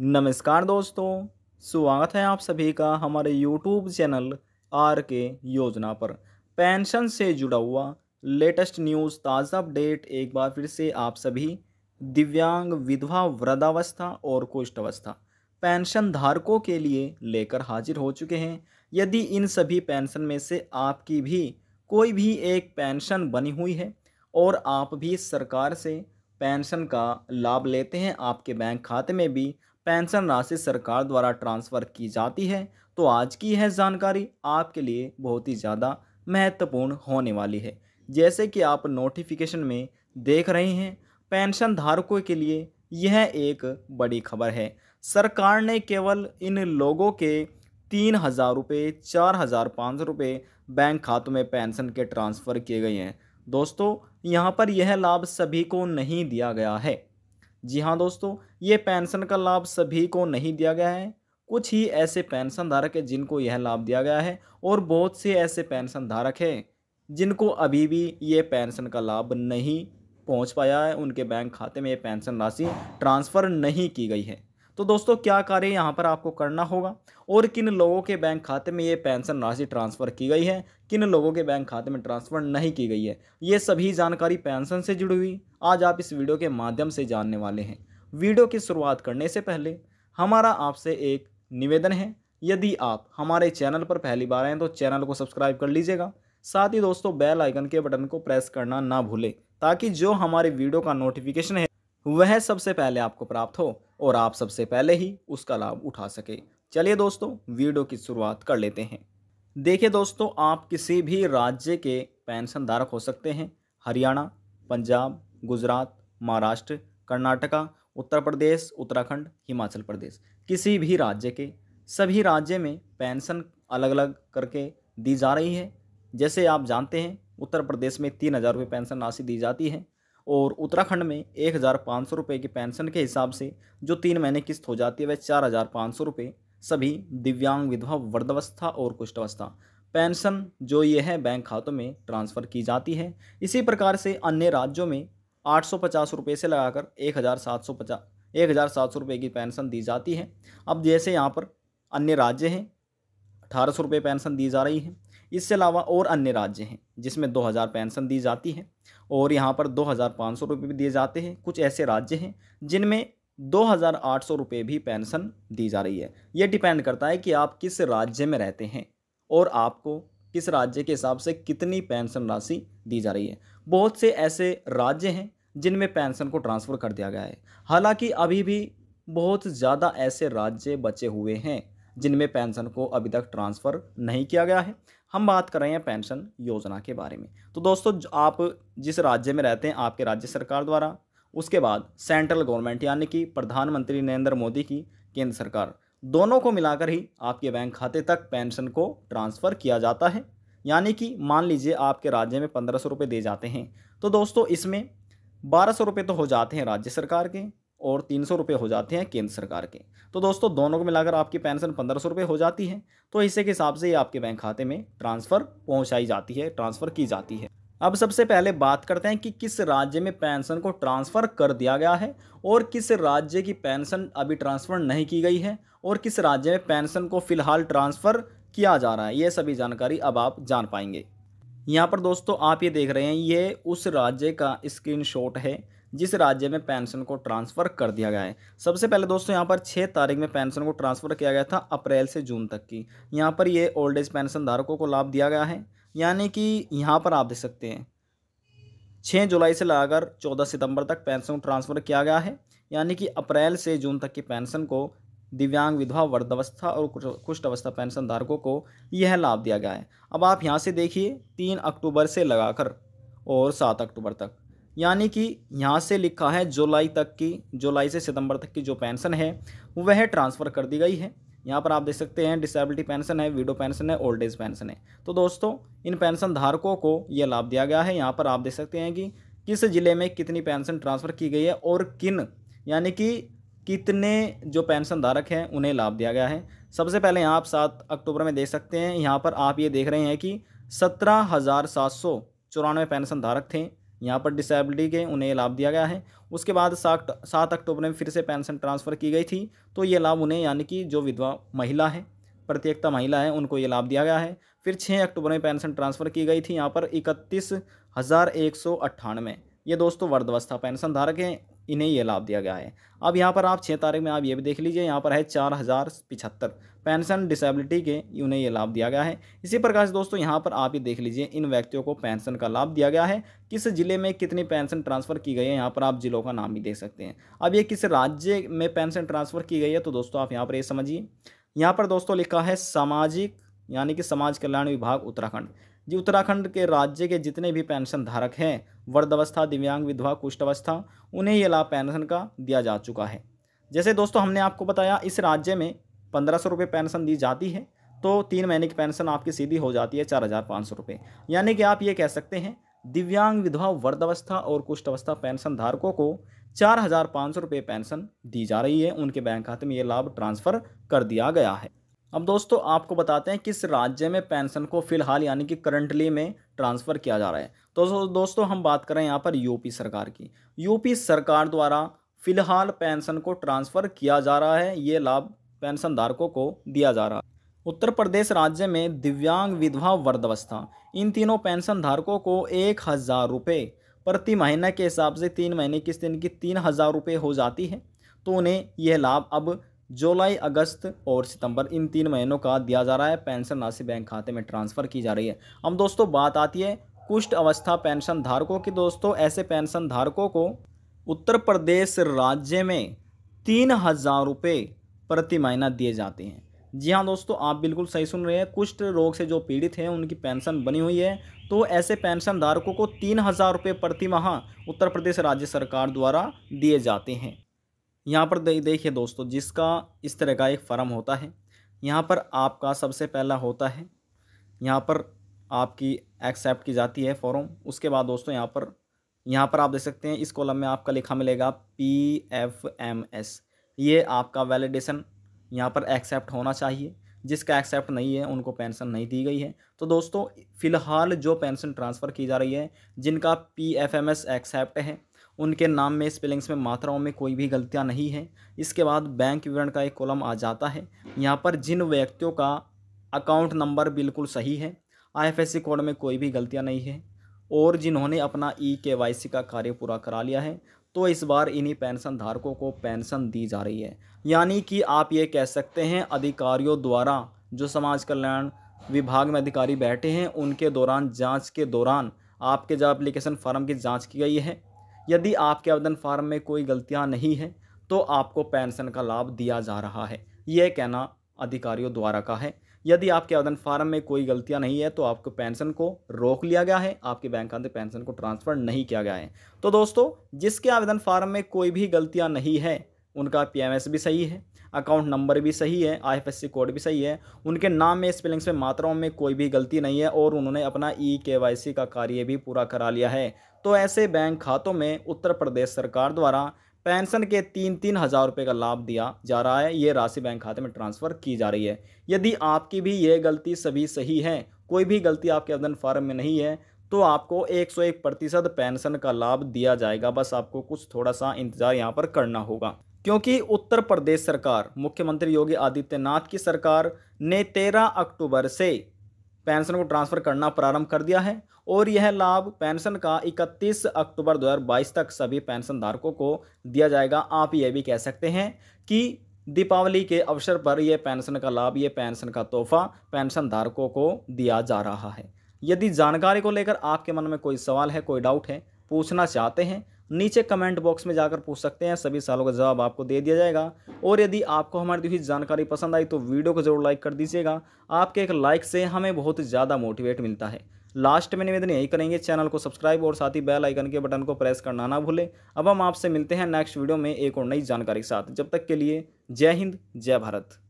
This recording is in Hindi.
नमस्कार दोस्तों स्वागत है आप सभी का हमारे यूट्यूब चैनल आर के योजना पर पेंशन से जुड़ा हुआ लेटेस्ट न्यूज़ ताज़ा अपडेट एक बार फिर से आप सभी दिव्यांग विधवा वृद्धावस्था और कुष्ठावस्था पेंशन धारकों के लिए लेकर हाजिर हो चुके हैं यदि इन सभी पेंशन में से आपकी भी कोई भी एक पेंशन बनी हुई है और आप भी सरकार से पेंशन का लाभ लेते हैं आपके बैंक खाते में भी पेंशन राशि सरकार द्वारा ट्रांसफ़र की जाती है तो आज की यह जानकारी आपके लिए बहुत ही ज़्यादा महत्वपूर्ण होने वाली है जैसे कि आप नोटिफिकेशन में देख रहे हैं पेंशन धारकों के लिए यह एक बड़ी खबर है सरकार ने केवल इन लोगों के तीन हज़ार रुपये चार हज़ार पाँच सौ रुपये बैंक खातों में पेंशन के ट्रांसफ़र किए गए हैं दोस्तों यहाँ पर यह लाभ सभी को नहीं दिया गया है जी हाँ दोस्तों ये पेंशन का लाभ सभी को नहीं दिया गया है कुछ ही ऐसे पेंशन धारक हैं जिनको यह लाभ दिया गया है और बहुत से ऐसे पेंशन धारक हैं जिनको अभी भी ये पेंशन का लाभ नहीं पहुंच पाया है उनके बैंक खाते में ये पेंशन राशि ट्रांसफ़र नहीं की गई है तो दोस्तों क्या कार्य यहाँ पर आपको करना होगा और किन लोगों के बैंक खाते में ये पेंशन राशि ट्रांसफ़र की गई है किन लोगों के बैंक खाते में ट्रांसफ़र नहीं की गई है ये सभी जानकारी पेंशन से जुड़ी हुई आज आप इस वीडियो के माध्यम से जानने वाले हैं वीडियो की शुरुआत करने से पहले हमारा आपसे एक निवेदन है यदि आप हमारे चैनल पर पहली बार आएँ तो चैनल को सब्सक्राइब कर लीजिएगा साथ ही दोस्तों बेल आइकन के बटन को प्रेस करना ना भूलें ताकि जो हमारे वीडियो का नोटिफिकेशन है वह सबसे पहले आपको प्राप्त हो और आप सबसे पहले ही उसका लाभ उठा सके चलिए दोस्तों वीडियो की शुरुआत कर लेते हैं देखिए दोस्तों आप किसी भी राज्य के पेंशनधारक हो सकते हैं हरियाणा पंजाब गुजरात महाराष्ट्र कर्नाटका उत्तर प्रदेश उत्तराखंड हिमाचल प्रदेश किसी भी राज्य के सभी राज्य में पेंशन अलग अलग करके दी जा रही है जैसे आप जानते हैं उत्तर प्रदेश में तीन हज़ार रुपये पेंशन राशि दी जाती है और उत्तराखंड में एक हज़ार पाँच सौ रुपये की पेंशन के हिसाब से जो तीन महीने किस्त हो जाती है वह चार हज़ार पाँच सौ रुपये सभी दिव्यांग विधवा वर्धवस्था और कुष्ठावस्था पेंशन जो ये है बैंक खातों में ट्रांसफ़र की जाती है इसी प्रकार से अन्य राज्यों में आठ सौ पचास रुपये से लगाकर एक हज़ार सात सौ पचास एक हज़ार सात सौ रुपये की पेंशन दी जाती है अब जैसे यहाँ पर अन्य राज्य हैं अठारह सौ रुपये पेंशन दी जा रही है इसके अलावा और अन्य राज्य हैं जिसमें दो हज़ार पेंशन दी जाती है और यहाँ पर दो हज़ार पाँच सौ रुपये भी दिए जाते हैं कुछ ऐसे राज्य हैं जिनमें दो हज़ार आठ सौ रुपये भी पेंशन दी जा रही है ये डिपेंड करता है कि आप किस राज्य में रहते हैं और आपको किस राज्य के हिसाब से कितनी पेंशन राशि दी जा रही है बहुत से ऐसे राज्य हैं जिनमें पेंशन को ट्रांसफ़र कर दिया गया है हालांकि अभी भी बहुत ज़्यादा ऐसे राज्य बचे हुए हैं जिनमें पेंशन को अभी तक ट्रांसफ़र नहीं किया गया है हम बात कर रहे हैं पेंशन योजना के बारे में तो दोस्तों आप जिस राज्य में रहते हैं आपके राज्य सरकार द्वारा उसके बाद सेंट्रल गवर्नमेंट यानी कि प्रधानमंत्री नरेंद्र मोदी की केंद्र सरकार दोनों को मिलाकर ही आपके बैंक खाते तक पेंशन को ट्रांसफ़र किया जाता है यानी कि मान लीजिए आपके राज्य में पंद्रह सौ रुपये दिए जाते हैं तो दोस्तों इसमें बारह सौ रुपये तो हो जाते हैं राज्य सरकार के और तीन सौ रुपये हो जाते हैं केंद्र सरकार के तो दोस्तों दोनों को मिलाकर आपकी पेंशन पंद्रह सौ रुपये हो जाती है तो हिस्से के हिसाब से ये आपके बैंक खाते में ट्रांसफ़र पहुँचाई जाती है ट्रांसफ़र की जाती है अब सबसे पहले बात करते हैं कि किस राज्य में पेंशन को ट्रांसफ़र कर दिया गया है और किस राज्य की पेंशन अभी ट्रांसफ़र नहीं की गई है और किस राज्य में पेंशन को फिलहाल ट्रांसफ़र किया जा रहा है ये सभी जानकारी अब आप जान पाएंगे यहाँ पर दोस्तों आप ये देख रहे हैं ये उस राज्य का स्क्रीनशॉट है जिस राज्य में पेंशन को ट्रांसफ़र कर दिया गया है सबसे पहले दोस्तों यहाँ पर छः तारीख में पेंशन को ट्रांसफ़र किया गया था अप्रैल से जून तक की यहाँ पर ये ओल्ड एज पेंशन धारकों को लाभ दिया गया है यानी कि यहाँ पर आप देख सकते हैं छः जुलाई से लगाकर चौदह सितंबर तक पेंशन ट्रांसफ़र किया गया है यानी कि अप्रैल से जून तक की पेंशन को दिव्यांग विधवा वर्धावस्था और कुष्ठ अवस्था पेंशन धारकों को यह लाभ दिया गया है अब आप यहाँ से देखिए तीन अक्टूबर से लगाकर और सात अक्टूबर तक यानी कि यहाँ से लिखा है जुलाई तक की जुलाई से सितंबर तक की जो पेंशन है वह ट्रांसफ़र कर दी गई है यहाँ पर आप देख सकते हैं डिसेबिलिटी पेंशन है विडो पेंशन है ओल्ड एज पेंशन है तो दोस्तों इन पेंशन धारकों को यह लाभ दिया गया है यहाँ पर आप देख सकते हैं कि किस ज़िले में कितनी पेंशन ट्रांसफ़र की गई है और किन यानी कि कितने जो पेंशन धारक हैं उन्हें लाभ दिया गया है सबसे पहले आप सात अक्टूबर में देख सकते हैं यहाँ पर आप ये देख रहे हैं कि सत्रह हज़ार सात सौ चौरानवे पेंशन धारक थे यहाँ पर डिसेबिलिटी के उन्हें लाभ दिया गया है उसके बाद सात सात अक्टूबर में फिर से पेंशन ट्रांसफ़र की गई थी तो ये लाभ उन्हें यानी कि जो विधवा महिला है प्रत्येकता महिला है उनको ये लाभ दिया गया है फिर छः अक्टूबर में पेंशन ट्रांसफ़र की गई थी यहाँ पर इकतीस हज़ार एक सौ अट्ठानवे ये दोस्तों वर्धवस्था पेंशन धारक हैं इन्हें ये लाभ दिया गया है अब यहाँ पर आप छः तारीख में आप ये भी देख लीजिए यहाँ पर है चार हज़ार पिछहत्तर पेंशन डिसेबिलिटी के उन्हें ये लाभ दिया गया है इसी प्रकार से दोस्तों यहाँ पर आप ये देख लीजिए इन व्यक्तियों को पेंशन का लाभ दिया गया है किस जिले में कितनी पेंशन ट्रांसफ़र की गई है यहाँ पर आप जिलों का नाम भी देख सकते हैं अब ये किस राज्य में पेंशन ट्रांसफ़र की गई है तो दोस्तों आप यहाँ पर ये समझिए यहाँ पर दोस्तों लिखा है सामाजिक यानी कि समाज कल्याण विभाग उत्तराखंड जी उत्तराखंड के राज्य के जितने भी पेंशन धारक हैं वर्धावस्था दिव्यांग विधवा कुष्ठावस्था उन्हें ये लाभ पेंशन का दिया जा चुका है जैसे दोस्तों हमने आपको बताया इस राज्य में पंद्रह सौ रुपये पेंशन दी जाती है तो तीन महीने की पेंशन आपकी सीधी हो जाती है चार हज़ार पाँच सौ रुपये यानी कि आप ये कह सकते हैं दिव्यांग विधवा वर्धावस्था और कुष्ठावस्था पेंशन धारकों को चार हज़ार पाँच सौ रुपये पेंशन दी जा रही है उनके बैंक खाते में ये लाभ ट्रांसफ़र कर दिया गया है अब दोस्तों आपको बताते हैं किस राज्य में पेंशन को फिलहाल यानी कि करंटली में ट्रांसफ़र किया जा रहा है तो दोस्तों हम बात कर रहे हैं यहाँ पर यूपी सरकार की यूपी सरकार द्वारा फिलहाल पेंशन को ट्रांसफ़र किया जा रहा है ये लाभ पेंशन धारकों को दिया जा रहा है उत्तर प्रदेश राज्य में दिव्यांग विधवा वर्धवस्था इन तीनों पेंशन धारकों को एक हज़ार रुपये प्रति महीने के हिसाब से तीन महीने किस दिन की तीन हज़ार रुपये हो जाती है तो उन्हें यह लाभ अब जुलाई अगस्त और सितंबर इन तीन महीनों का दिया जा रहा है पेंशन राशि बैंक खाते में ट्रांसफ़र की जा रही है अब दोस्तों बात आती है कुष्ठ अवस्था पेंशन धारकों की दोस्तों ऐसे पेंशन धारकों को उत्तर प्रदेश राज्य में तीन हज़ार रुपये प्रति महीना दिए जाते हैं जी हाँ दोस्तों आप बिल्कुल सही सुन रहे हैं कुष्ठ रोग से जो पीड़ित हैं उनकी पेंशन बनी हुई है तो ऐसे पेंशन धारकों को तीन हज़ार रुपये प्रति माह उत्तर प्रदेश राज्य सरकार द्वारा दिए जाते हैं यहाँ पर देखिए दोस्तों जिसका इस तरह का एक फर्म होता है यहाँ पर आपका सबसे पहला होता है यहाँ पर आपकी एक्सेप्ट की जाती है फॉर्म उसके बाद दोस्तों यहाँ पर यहाँ पर आप देख सकते हैं इस कॉलम में आपका लिखा मिलेगा पी एफ एम एस ये आपका वैलिडेशन यहाँ पर एक्सेप्ट होना चाहिए जिसका एक्सेप्ट नहीं है उनको पेंशन नहीं दी गई है तो दोस्तों फ़िलहाल जो पेंशन ट्रांसफ़र की जा रही है जिनका P F M S accept है उनके नाम में स्पेलिंग्स में मात्राओं में कोई भी गलतियाँ नहीं है इसके बाद बैंक विवरण का एक कॉलम आ जाता है यहाँ पर जिन व्यक्तियों का अकाउंट नंबर बिल्कुल सही है आईएफएससी कोड में कोई भी गलतियाँ नहीं है और जिन्होंने अपना ई के का कार्य पूरा करा लिया है तो इस बार इन्हीं पेंशन धारकों को पेंशन दी जा रही है यानी कि आप ये कह सकते हैं अधिकारियों द्वारा जो समाज कल्याण विभाग में अधिकारी बैठे हैं उनके दौरान जांच के दौरान आपके जब एप्लीकेशन फॉर्म की जांच की गई है यदि आपके आवेदन फार्म में कोई गलतियाँ नहीं हैं तो आपको पेंशन का लाभ दिया जा रहा है यह कहना अधिकारियों द्वारा का है यदि आपके आवेदन फार्म में कोई गलतियां नहीं है तो आपको पेंशन को रोक लिया गया है आपके बैंक खाते पेंशन को ट्रांसफ़र नहीं किया गया है तो दोस्तों जिसके आवेदन फार्म में कोई भी गलतियां नहीं है उनका पीएमएस भी सही है अकाउंट नंबर भी सही है आईएफएससी कोड भी सही है उनके नाम में स्पेलिंग्स में मात्राओं में कोई भी गलती नहीं है और उन्होंने अपना ई e के का कार्य भी पूरा करा लिया है तो ऐसे बैंक खातों में उत्तर प्रदेश सरकार द्वारा पेंशन के तीन तीन हज़ार रुपये का लाभ दिया जा रहा है ये राशि बैंक खाते में ट्रांसफ़र की जा रही है यदि आपकी भी ये गलती सभी सही है कोई भी गलती आपके आवेदन फार्म में नहीं है तो आपको 101 प्रतिशत पेंशन का लाभ दिया जाएगा बस आपको कुछ थोड़ा सा इंतज़ार यहाँ पर करना होगा क्योंकि उत्तर प्रदेश सरकार मुख्यमंत्री योगी आदित्यनाथ की सरकार ने 13 अक्टूबर से पेंशन को ट्रांसफ़र करना प्रारंभ कर दिया है और यह लाभ पेंशन का 31 अक्टूबर 2022 तक सभी पेंशन धारकों को दिया जाएगा आप ये भी कह सकते हैं कि दीपावली के अवसर पर यह पेंशन का लाभ ये पेंशन का तोहफा पेंशन धारकों को दिया जा रहा है यदि जानकारी को लेकर आपके मन में कोई सवाल है कोई डाउट है पूछना चाहते हैं नीचे कमेंट बॉक्स में जाकर पूछ सकते हैं सभी सवालों का जवाब आपको दे दिया जाएगा और यदि आपको हमारी दी हुई जानकारी पसंद आई तो वीडियो को जरूर लाइक कर दीजिएगा आपके एक लाइक से हमें बहुत ज़्यादा मोटिवेट मिलता है लास्ट में निवेदन यही करेंगे चैनल को सब्सक्राइब और साथ ही बेल आइकन के बटन को प्रेस करना ना भूलें अब हम आपसे मिलते हैं नेक्स्ट वीडियो में एक और नई जानकारी के साथ जब तक के लिए जय हिंद जय भारत